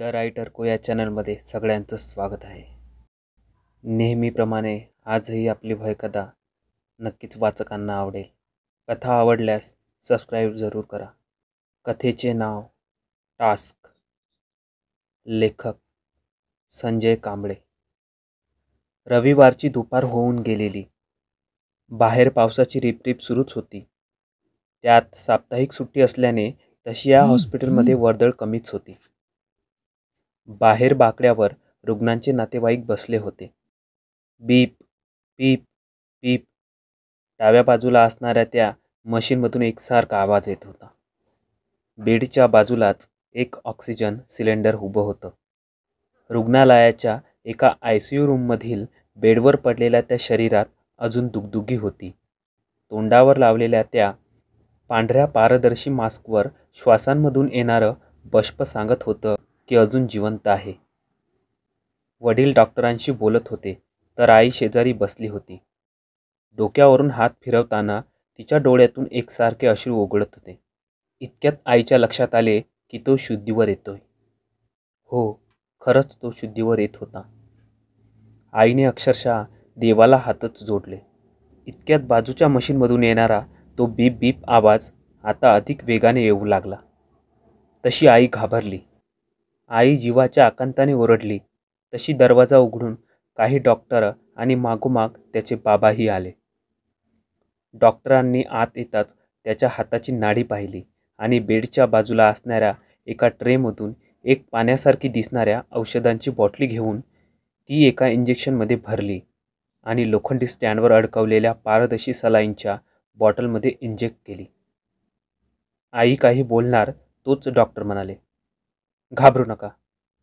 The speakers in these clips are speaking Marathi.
द रायटर को या चॅनलमध्ये सगळ्यांचं स्वागत आहे नेहमीप्रमाणे आजही आपली भयकथा नक्कीच वाचकांना आवडेल कथा आवडल्यास सबस्क्राईब जरूर करा कथेचे नाव टास्क लेखक संजय कांबळे रविवारची दुपार होऊन गेलेली बाहेर पावसाची रिपरिप सुरूच होती त्यात साप्ताहिक सुट्टी असल्याने तशी या हॉस्पिटलमध्ये वर्दळ कमीच होती बाहेर बाकड्यावर रुग्णांचे नातेवाईक बसले होते. बीप, पीप, पीप. डाव्या बाजूला असणाऱ्या त्या मशीनमधून एकसारखा आवाज येत होता. बेडच्या बाजूलाच एक ऑक्सिजन सिलेंडर उभं होतं. रुग्णालयाच्या एका आय सी यू रूममधील बेडवर पडलेल्या त्या शरीरात अजून दुगदुगी होती. तोंडावर लावलेल्या त्या पांढऱ्या पारदर्शी मास्कवर श्वासांमधून येणारं बष्प सांगत होतं की अजून जिवंत आहे वडील डॉक्टरांशी बोलत होते तर आई शेजारी बसली होती डोक्यावरून हात फिरवताना तिच्या डोळ्यातून एकसारखे अश्रू ओघळत होते इतक्यात आईच्या लक्षात आले की तो शुद्धीवर येतोय हो खरंच तो शुद्धीवर येत होता आईने अक्षरशः देवाला हातच जोडले इतक्यात बाजूच्या मशीनमधून येणारा तो बीप बीप आवाज आता अधिक वेगाने येऊ लागला तशी आई घाबरली आई जीवाच्या आकांताने ओरडली तशी दरवाजा उघडून काही डॉक्टर आणि मागोमाग त्याचे बाबाही आले डॉक्टरांनी आत येताच त्याच्या हाताची नाडी पाहिली आणि बेडच्या बाजूला असणाऱ्या एका ट्रेमधून एक पाण्यासारखी दिसणाऱ्या औषधांची बॉटली घेऊन ती एका इंजेक्शनमध्ये भरली आणि लोखंडी स्टँडवर अडकवलेल्या पारदर्शी सलाईनच्या बॉटलमध्ये इंजेक्ट केली आई काही बोलणार तोच डॉक्टर म्हणाले घाबरू नका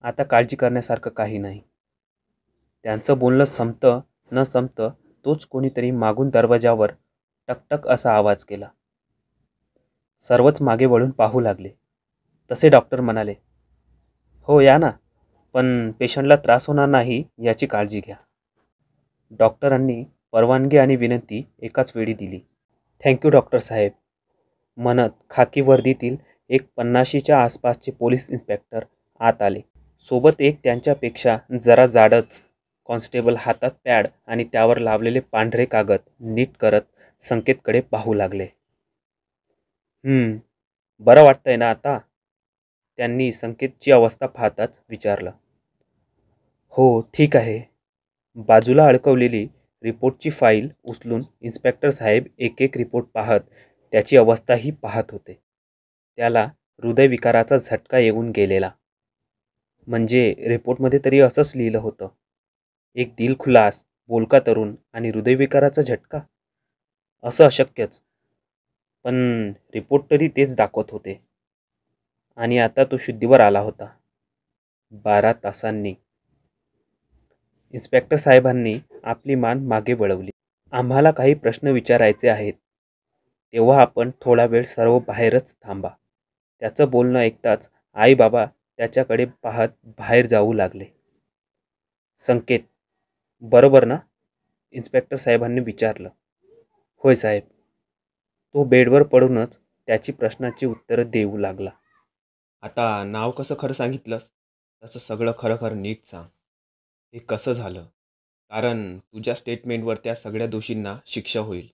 आता काळजी करण्यासारखं काही नाही त्यांचं बोलणं संपतं न संपतं तोच कोणीतरी मागून दरवाजावर टकटक असा आवाज केला सर्वच मागे वळून पाहू लागले तसे डॉक्टर म्हणाले हो या ना पण पेशंटला त्रास होणार नाही याची काळजी घ्या डॉक्टरांनी परवानगी आणि विनंती एकाच वेळी दिली थँक्यू डॉक्टर साहेब म्हणत खाकी वर्दीतील एक पन्नाशीच्या आसपासचे पोलीस इन्स्पेक्टर आत आले सोबत एक त्यांच्यापेक्षा जरा जाडच कॉन्स्टेबल हातात पॅड आणि त्यावर लावलेले पांढरे कागद नीट करत संकेतकडे पाहू लागले बरं वाटतंय ना आता त्यांनी संकेतची अवस्था पाहताच विचारलं हो ठीक आहे बाजूला अडकवलेली रिपोर्टची फाईल उचलून इन्स्पेक्टर साहेब एक एक रिपोर्ट पाहत त्याची अवस्थाही पाहत होते त्याला हृदयविकाराचा झटका येऊन गेलेला म्हणजे रिपोर्टमध्ये तरी असंच लिहिलं होतं एक दिलखुलास बोलका तरुण आणि हृदयविकाराचा झटका असं अशक्यच पण रिपोर्ट तरी तेच दाखवत होते आणि आता तो शुद्धीवर आला होता बारा तासांनी इन्स्पेक्टर साहेबांनी आपली मान मागे वळवली आम्हाला काही प्रश्न विचारायचे आहेत तेव्हा आपण थोडा वेळ सर्व बाहेरच थांबा त्याचं बोलणं ऐकताच आई बाबा त्याच्याकडे पाहत बाहेर जाऊ लागले संकेत बरोबर ना इन्स्पेक्टर साहेबांनी विचारलं होय साहेब तो बेडवर पडूनच त्याची प्रश्नाची उत्तरं देऊ लागला आता नाव कसं खरं सांगितलंस त्याचं सगळं खरं खरं नीट सांग हे कसं झालं कारण तुझ्या स्टेटमेंटवर त्या सगळ्या दोषींना शिक्षा होईल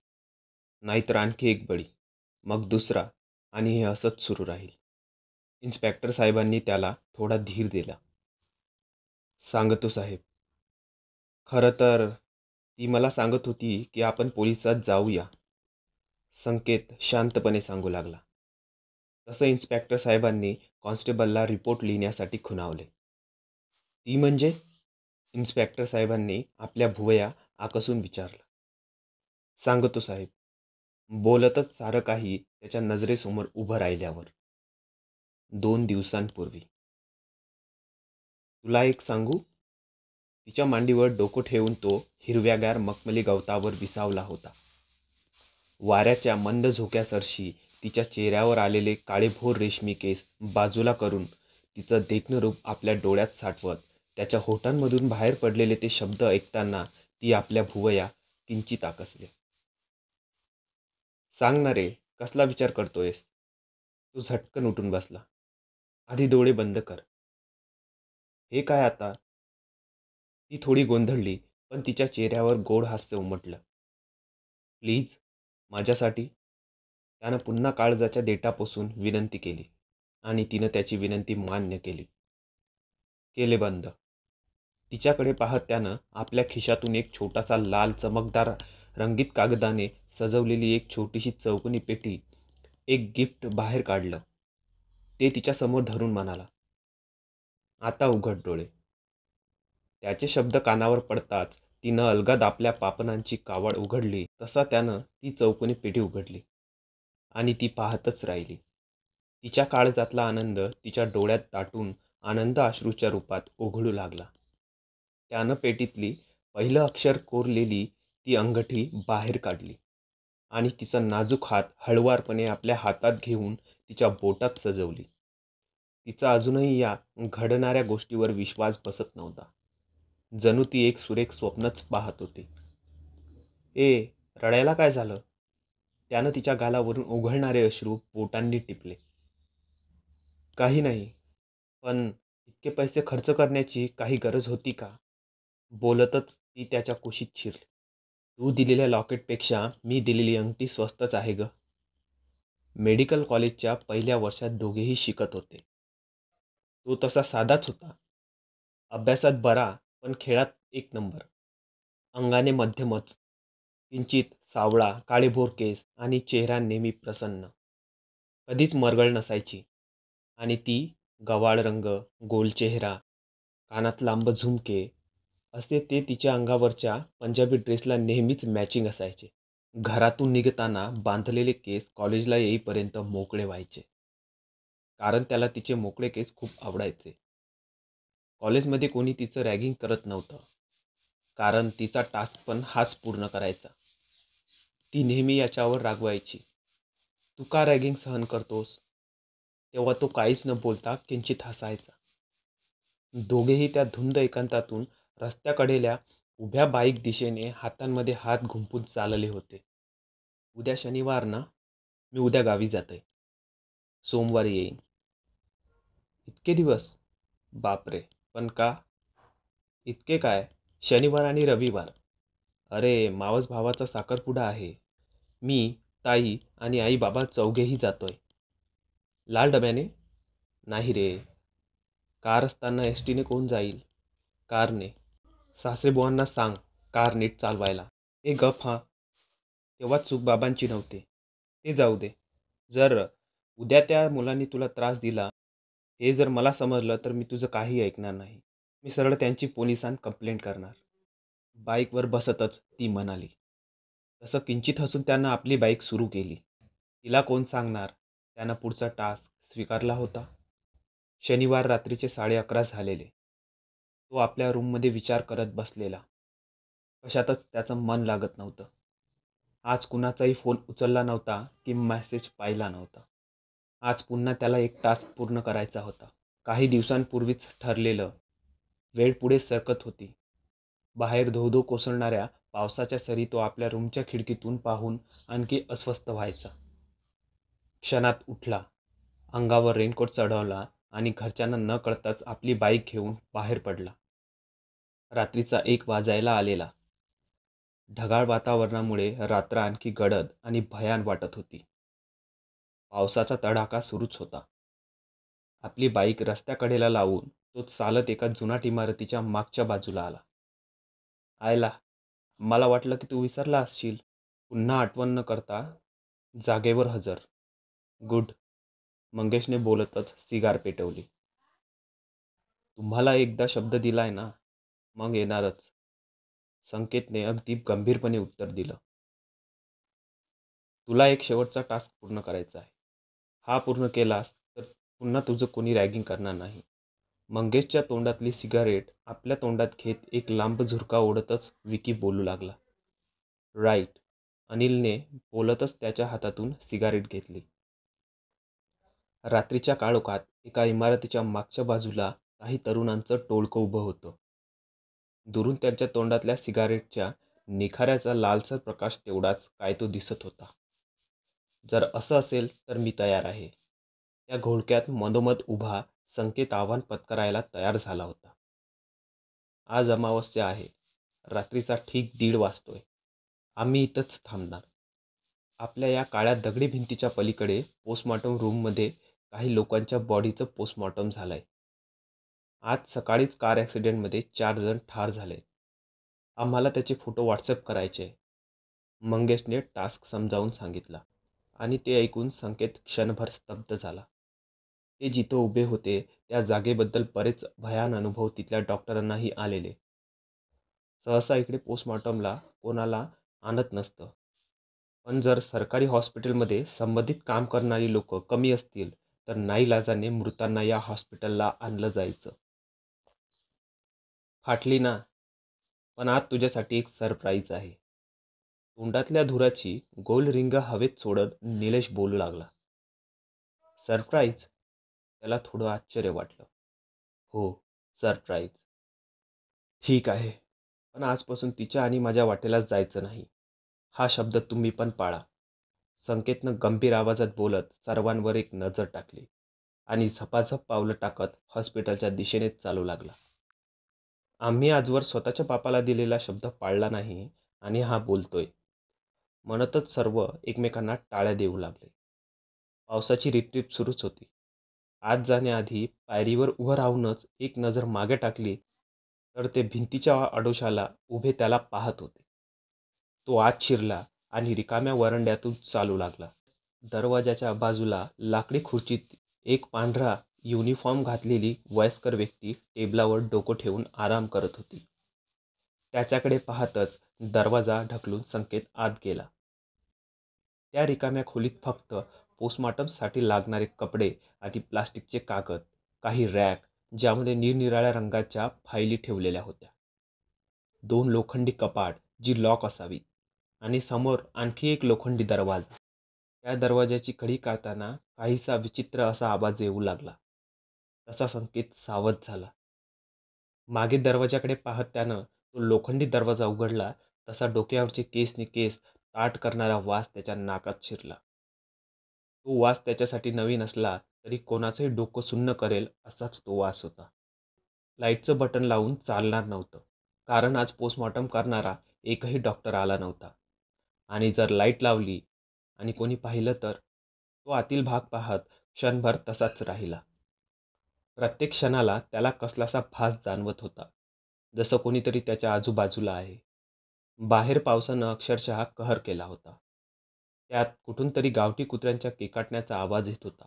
नाहीतर आणखी एक बळी मग दुसरा आणि हे असंच सुरू राहील इन्स्पेक्टर साहेबांनी त्याला थोडा धीर दिला सांगतो साहेब खरं तर ती मला सांगत होती की आपण पोलिसात जाऊया संकेत शांतपणे सांगू लागला तसं इन्स्पेक्टर साहेबांनी कॉन्स्टेबलला रिपोर्ट लिहिण्यासाठी खुणावले ती म्हणजे इन्स्पेक्टर साहेबांनी आपल्या भुवया आकसून विचारलं सांगतो साहेब बोलतच सारं काही त्याच्या नजरेसमोर उभं राहिल्यावर दोन दिवसांपूर्वी तुला एक सांगू तिच्या मांडीवर डोकं ठेवून तो हिरव्यागार मखमली गवतावर विसावला होता वाऱ्याच्या मंद झोक्यासरशी तिच्या चेहऱ्यावर आलेले काळेभोर रेशमी केस बाजूला करून तिचं देखणं रूप आपल्या डोळ्यात साठवत त्याच्या होटांमधून बाहेर पडलेले ते शब्द ऐकताना ती आपल्या भुवया किंचित आकसल्या सांग ना रे कसला विचार करतोयस तू झटकन उठून बसला आधी डोळे बंद कर हे काय आता ती थोडी गोंधळली पण तिच्या चेहऱ्यावर गोड हास्य उमटलं प्लीज माझ्यासाठी त्यानं पुन्हा काळजाच्या डेटापासून विनंती केली आणि तिनं त्याची विनंती मान्य केली केले बंद तिच्याकडे पाहत त्यानं आपल्या खिशातून एक छोटासा लाल चमकदार रंगीत कागदाने सजवलेली एक छोटीशी चौकोनी पेटी एक गिफ्ट बाहेर काढलं ते तिच्यासमोर धरून म्हणाला आता उघड डोळे त्याचे शब्द कानावर पडताच तिनं अलगद आपल्या पापनांची कावड उघडली तसा त्यानं ती चौकोनी पेटी उघडली आणि ती पाहतच राहिली तिच्या काळजातला आनंद तिच्या डोळ्यात दाटून आनंद आश्रूच्या रूपात उघडू लागला त्यानं पेटीतली पहिलं अक्षर कोरलेली ती अंगठी बाहेर काढली आणि तिचा नाजूक हात हळवारपणे आपल्या हातात घेऊन तिच्या बोटात सजवली तिचा अजूनही या घडणाऱ्या गोष्टीवर विश्वास बसत नव्हता जणू ती एक सुरेख स्वप्नच पाहत होती ए रडायला काय झालं त्यानं तिच्या गालावरून उघडणारे अश्रू बोटांनी टिपले काही नाही पण इतके पैसे खर्च करण्याची काही गरज होती का बोलतच ती त्याच्या कुशीत शिरली तू दिलेल्या लॉकेटपेक्षा मी दिलेली अंगठी स्वस्तच आहे ग मेडिकल कॉलेजच्या पहिल्या वर्षात दोघेही शिकत होते तो तसा साधाच होता अभ्यासात बरा पण खेळात एक नंबर अंगाने मध्यमच किंचित सावळा काळेभोर केस आणि चेहरा नेहमी प्रसन्न कधीच मरगळ नसायची आणि ती गवाळ रंग गोल चेहरा कानात लांब झुमके असे ते तिच्या अंगावरच्या पंजाबी ड्रेसला नेहमीच मॅचिंग असायचे घरातून निघताना बांधलेले केस कॉलेजला येईपर्यंत मोकळे व्हायचे कारण त्याला तिचे मोकळे केस खूप आवडायचे कॉलेजमध्ये कोणी तिचं रॅगिंग करत नव्हतं कारण तिचा टास्क पण हाच पूर्ण करायचा ती नेहमी याच्यावर रागवायची तू का रॅगिंग सहन करतोस तेव्हा तो काहीच न बोलता किंचित हसायचा दोघेही त्या धुंद एकांतातून रस्त्याकडेल्या उभ्या बाईक दिशेने हातांमध्ये हात घुंपून चालले होते उद्या शनिवार ना मी उद्या गावी जात आहे सोमवारी येईन इतके दिवस बापरे पण का इतके काय शनिवार आणि रविवार अरे मावस भावाचा साखरपुडा आहे मी ताई आणि आई बाबा चौघेही जातोय लाल डब्याने नाही रे कार असताना एस टीने कोण जाईल कारने सासरेबुवांना सांग कार नीट चालवायला हे गप हा तेव्हा चूक बाबांची नव्हते ते जाऊ दे जर उद्या त्या मुलांनी तुला त्रास दिला हे जर मला समजलं तर मी तुझं काही ऐकणार नाही मी सरळ त्यांची पोलिसांत कंप्लेंट करणार बाईकवर बसतच ती म्हणाली तसं किंचित हसून त्यांना आपली बाईक सुरू केली तिला कोण सांगणार त्यांना पुढचा टास्क स्वीकारला होता शनिवार रात्रीचे साडे अकरा झालेले तो आपल्या रूममध्ये विचार करत बसलेला कशातच त्याचं मन लागत नव्हतं आज कुणाचाही फोन उचलला नव्हता की मॅसेज पाहिला नव्हता आज पुन्हा त्याला एक टास्क पूर्ण करायचा होता काही दिवसांपूर्वीच ठरलेलं वेळ पुढे सरकत होती बाहेर धोधो कोसळणाऱ्या पावसाच्या सरी तो आपल्या रूमच्या खिडकीतून पाहून आणखी अस्वस्थ व्हायचा क्षणात उठला अंगावर रेनकोट चढवला आणि घरच्यांना न कळताच आपली बाईक घेऊन बाहेर पडला रात्रीचा एक वाजायला आलेला ढगाळ वातावरणामुळे रात्र आणखी गडद आणि भयान वाटत होती पावसाचा तडाखा सुरूच होता आपली बाईक रस्त्याकडेला लावून तो चालत एका जुनाट इमारतीच्या मागच्या बाजूला आला आयला मला वाटलं की तू विसरला असशील पुन्हा आठवण न करता जागेवर हजर गुड मंगेशने बोलतच सिगार पेटवली तुम्हाला एकदा शब्द दिलाय ना मग येणारच संकेतने अगदी गंभीरपणे उत्तर दिलं तुला एक शेवटचा टास्क पूर्ण करायचा आहे हा पूर्ण केलास तर पुन्हा तुझं कोणी रॅगिंग करणार नाही मंगेशच्या तोंडातली सिगारेट आपल्या तोंडात घेत एक लांब झुरका ओढतच विकी बोलू लागला राईट अनिलने बोलतच त्याच्या हातातून सिगारेट घेतली रात्रीच्या काळोखात एका इमारतीच्या मागच्या बाजूला काही तरुणांचं टोळकं उभं होतं दुरून त्यांच्या तोंडातल्या सिगारेटच्या निखाऱ्याचा लालसर प्रकाश तेवढाच काय तो दिसत होता जर असं असेल तर मी तयार आहे त्या घोळक्यात मधोमध उभा संकेत आव्हान पत्करायला तयार झाला होता आज अमावस्या आहे रात्रीचा ठीक दीड वाजतोय आम्ही इथंच थांबणार आपल्या या काळ्या दगडी भिंतीच्या पलीकडे पोस्टमॉर्टम रूममध्ये काही लोकांच्या बॉडीचं पोस्टमॉर्टम झालं आहे आज सकाळीच कार ॲक्सिडेंटमध्ये चार जण ठार झाले आम्हाला त्याचे फोटो व्हॉट्सअप करायचे मंगेशने टास्क समजावून सांगितला आणि ते ऐकून संकेत क्षणभर स्तब्ध झाला ते जिथं उभे होते त्या जागेबद्दल बरेच भयान अनुभव तिथल्या डॉक्टरांनाही आलेले सहसा इकडे पोस्टमॉर्टमला कोणाला आणत नसतं पण जर सरकारी हॉस्पिटलमध्ये संबंधित काम करणारी लोकं कमी असतील तर नाईलाजाने मृतांना या हॉस्पिटलला आणलं जायचं फाटली ना पण आज तुझ्यासाठी एक सरप्राईज आहे तोंडातल्या धुराची गोल रिंग हवेत सोडत निलेश बोलू लागला सरप्राईज त्याला थोडं आश्चर्य वाटलं हो सरप्राईज ठीक आहे पण आजपासून तिच्या आणि माझ्या वाटेलाच जायचं नाही हा शब्द तुम्ही पण पाळा संकेतनं गंभीर आवाजात बोलत सर्वांवर एक नजर टाकली आणि झपाझप पावलं टाकत हॉस्पिटलच्या दिशेने चालू लागला आम्ही आजवर स्वतःच्या बापाला दिलेला शब्द पाळला नाही आणि हा बोलतोय म्हणतच सर्व एकमेकांना टाळ्या देऊ लागले पावसाची रिपरिप सुरूच होती आत जाण्याआधी पायरीवर उभं राहूनच एक नजर मागे टाकली तर ते भिंतीच्या आडोशाला उभे त्याला पाहत होते तो आत शिरला आणि रिकाम्या वरंड्यातून चालू लागला दरवाजाच्या बाजूला लाकडी खुर्चीत एक पांढरा युनिफॉर्म घातलेली वयस्कर व्यक्ती टेबलावर डोकं ठेवून आराम करत होती त्याच्याकडे पाहतच दरवाजा ढकलून संकेत आत गेला त्या रिकाम्या खोलीत फक्त पोस्टमॉर्टमसाठी लागणारे कपडे आणि प्लास्टिकचे कागद काही रॅक ज्यामध्ये निरनिराळ्या रंगाच्या फायली ठेवलेल्या होत्या दोन लोखंडी कपाट जी लॉक असावी आणि समोर आणखी एक लोखंडी दरवाजा त्या दरवाजाची कडी काढताना काहीसा विचित्र असा आवाज येऊ लागला तसा संकेत सावध झाला मागे दरवाजाकडे पाहत त्यानं तो लोखंडी दरवाजा उघडला तसा डोक्यावरचे केसने केस ताट करणारा वास त्याच्या नाकात शिरला तो वास त्याच्यासाठी नवीन असला तरी कोणाचंही डोकं सुन्न करेल असाच तो वास होता लाईटचं बटन लावून चालणार नव्हतं कारण आज पोस्टमॉर्टम करणारा एकही डॉक्टर आला नव्हता आणि जर लाईट लावली आणि कोणी पाहिलं तर तो आतील भाग पाहत क्षणभर तसाच राहिला प्रत्येक क्षणाला त्याला कसलासा भास जाणवत होता जसं कोणीतरी त्याच्या आजूबाजूला आहे बाहेर पावसानं अक्षरशः कहर केला होता त्यात कुठून तरी गावठी कुत्र्यांच्या केकाटण्याचा आवाज येत होता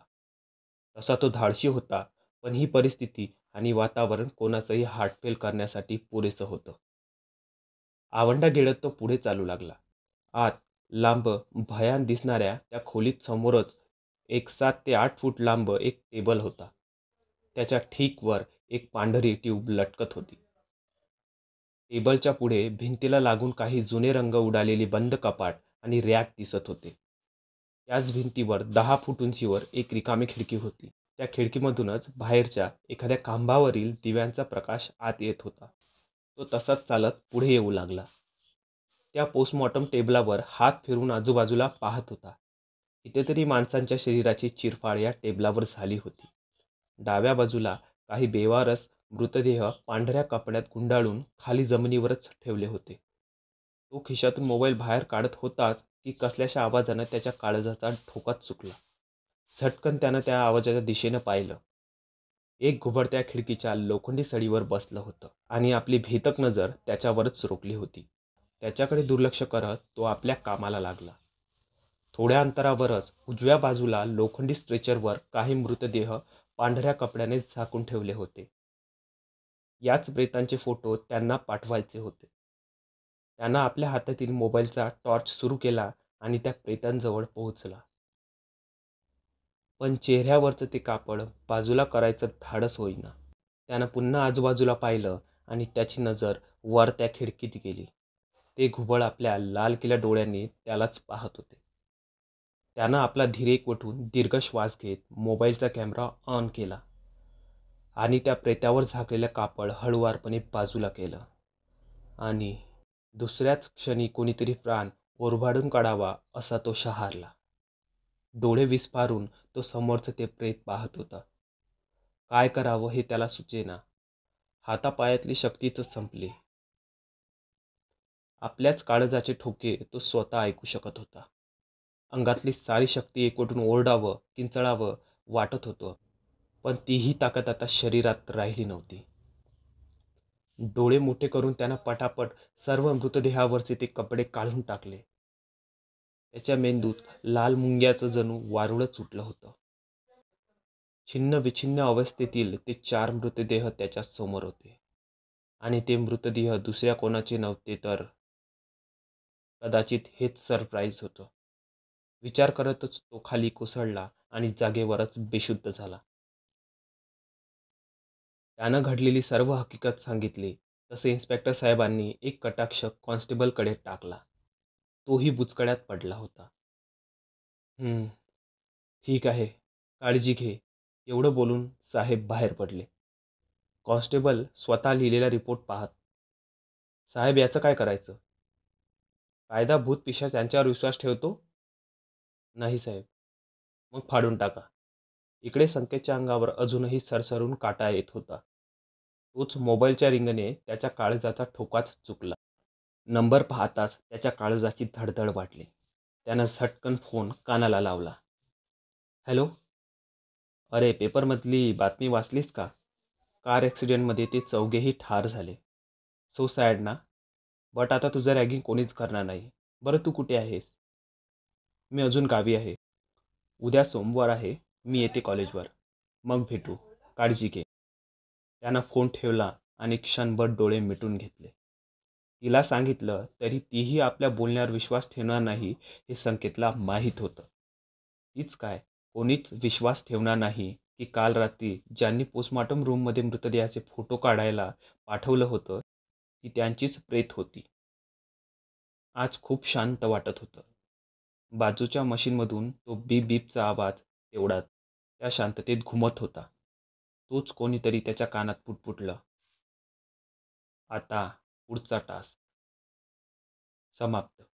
तसा तो धाडशी होता पण ही परिस्थिती आणि वातावरण कोणाचंही हार्टफेल करण्यासाठी पुरेसं होतं आवंडा गिळत तो पुढे चालू लागला आत लांब भयान दिसणाऱ्या त्या खोलीत समोरच एक सात ते आठ फूट लांब एक टेबल होता त्याच्या ठीक वर एक पांढरी ट्यूब लटकत होती टेबलच्या पुढे भिंतीला लागून काही जुने रंग उडालेली बंद कपाट आणि रॅक दिसत होते त्याच भिंतीवर दहा फूट उंचीवर एक रिकामी खिडकी होती त्या खिडकीमधूनच बाहेरच्या एखाद्या खांबावरील दिव्यांचा प्रकाश आत येत होता तो तसाच चालत पुढे येऊ लागला त्या पोस्टमॉर्टम टेबलावर हात फिरून आजूबाजूला पाहत होता कितीतरी माणसांच्या शरीराची चिरफाळ या टेबलावर झाली होती डाव्या बाजूला काही बेवारस मृतदेह पांढऱ्या कपड्यात गुंडाळून खाली जमिनीवरच ठेवले होते तो खिशातून मोबाईल बाहेर काढत होताच की कसल्याशा आवाजानं त्याच्या काळजाचा ठोकाच चुकला झटकन त्यानं त्या आवाजाच्या दिशेनं पाहिलं एक त्या खिडकीच्या लोखंडी सडीवर बसलं होतं आणि आपली भीतक नजर त्याच्यावरच रोखली होती त्याच्याकडे दुर्लक्ष करत तो आपल्या कामाला लागला थोड्या अंतरावरच उजव्या बाजूला लोखंडी स्ट्रेचरवर काही मृतदेह पांढऱ्या कपड्याने झाकून ठेवले होते याच प्रेतांचे फोटो त्यांना पाठवायचे होते त्यांना आपल्या हातातील मोबाईलचा टॉर्च सुरू केला आणि त्या प्रेतांजवळ पोहोचला पण चेहऱ्यावरचं ते कापड बाजूला करायचं धाडस होईना त्यानं पुन्हा आजूबाजूला पाहिलं आणि त्याची नजर वर त्या खिडकीत गेली ते घुबळ आपल्या लाल केल्या डोळ्यांनी त्यालाच पाहत होते त्यानं आपला धीरेक वटून दीर्घ श्वास घेत मोबाईलचा कॅमेरा ऑन केला आणि त्या प्रेत्यावर झाकलेलं कापड हळुवारपणे बाजूला केलं आणि दुसऱ्याच क्षणी कोणीतरी प्राण ओरभाडून काढावा असा तो शहारला डोळे विस्फारून तो समोरचं ते प्रेत पाहत होता काय करावं हे त्याला सुचेना हातापायातली शक्तीच संपली आपल्याच काळजाचे ठोके तो स्वतः ऐकू शकत होता अंगातली सारी शक्ती एकवटून ओरडावं किंचळावं वाटत होतं पण तीही ताकद आता शरीरात राहिली नव्हती डोळे मोठे करून त्यानं पटापट सर्व मृतदेहावरचे ते कपडे काढून टाकले त्याच्या मेंदूत लाल मुंग्याचं जणू वारुळच सुटलं होतं छिन्न विछिन्न अवस्थेतील ते चार मृतदेह त्याच्या समोर होते आणि ते मृतदेह दुसऱ्या कोणाचे नव्हते तर कदाचित हेच सरप्राईज होतं विचार करतच तो खाली कोसळला आणि जागेवरच बेशुद्ध झाला त्यानं घडलेली सर्व हकीकत सांगितली तसे इन्स्पेक्टर साहेबांनी एक कटाक्ष कॉन्स्टेबलकडे टाकला तोही बुचकड्यात पडला होता ठीक आहे काळजी घे एवढं बोलून साहेब बाहेर पडले कॉन्स्टेबल स्वतः लिहिलेला रिपोर्ट पाहत साहेब याचं काय करायचं कायदा भूत पिशाच यांच्यावर विश्वास ठेवतो नाही साहेब मग फाडून टाका इकडे संकेतच्या अंगावर अजूनही सरसरून काटा येत होता तोच मोबाईलच्या रिंगने त्याच्या काळजाचा ठोकाच चुकला नंबर पाहताच त्याच्या काळजाची धडधड वाटली त्यानं झटकन फोन कानाला लावला हॅलो अरे पेपरमधली बातमी वाचलीस का कार ॲक्सिडेंटमध्ये ते चौघेही ठार झाले सो सॅड ना बट आता तुझं रॅगिंग कोणीच करणार नाही बरं तू कुठे आहेस मी अजून गावी आहे उद्या सोमवार आहे मी येते कॉलेजवर मग भेटू काळजी घे त्यानं फोन ठेवला आणि क्षणभर डोळे मिटून घेतले तिला सांगितलं तरी तीही आपल्या बोलण्यावर विश्वास ठेवणार नाही हे संकेतला माहीत होतं तीच काय कोणीच विश्वास ठेवणार नाही की काल रात्री ज्यांनी पोस्टमॉर्टम रूममध्ये मृतदेहाचे फोटो काढायला पाठवलं होतं ती त्यांचीच प्रेत होती आज खूप शांत वाटत होतं बाजूच्या मशीनमधून तो बीप बीपचा आवाज तेवढाच त्या शांततेत घुमत होता तोच कोणीतरी त्याच्या कानात पुटपुटलं आता पुढचा टास्क समाप्त